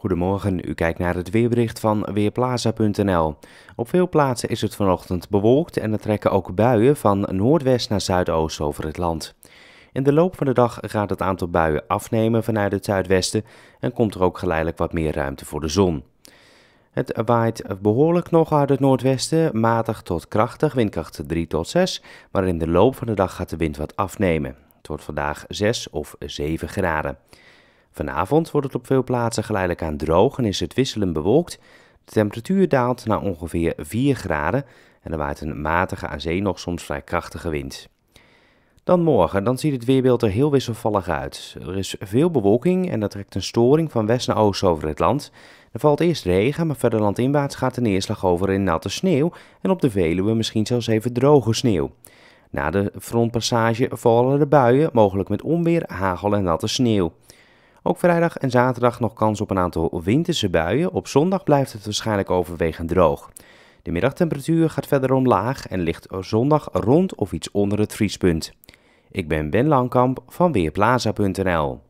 Goedemorgen, u kijkt naar het weerbericht van Weerplaza.nl. Op veel plaatsen is het vanochtend bewolkt en er trekken ook buien van noordwest naar zuidoost over het land. In de loop van de dag gaat het aantal buien afnemen vanuit het zuidwesten en komt er ook geleidelijk wat meer ruimte voor de zon. Het waait behoorlijk nog uit het noordwesten, matig tot krachtig, windkracht 3 tot 6, maar in de loop van de dag gaat de wind wat afnemen. Het wordt vandaag 6 of 7 graden. Vanavond wordt het op veel plaatsen geleidelijk aan droog en is het wisselend bewolkt. De temperatuur daalt naar ongeveer 4 graden en er waait een matige aan zee nog soms vrij krachtige wind. Dan morgen, dan ziet het weerbeeld er heel wisselvallig uit. Er is veel bewolking en dat trekt een storing van west naar oost over het land. Er valt eerst regen, maar verder landinwaarts gaat de neerslag over in natte sneeuw en op de Veluwe misschien zelfs even droge sneeuw. Na de frontpassage vallen de buien, mogelijk met onweer, hagel en natte sneeuw. Ook vrijdag en zaterdag nog kans op een aantal winterse buien. Op zondag blijft het waarschijnlijk overwegend droog. De middagtemperatuur gaat verder omlaag en ligt zondag rond of iets onder het vriespunt. Ik ben Ben Langkamp van Weerplaza.nl.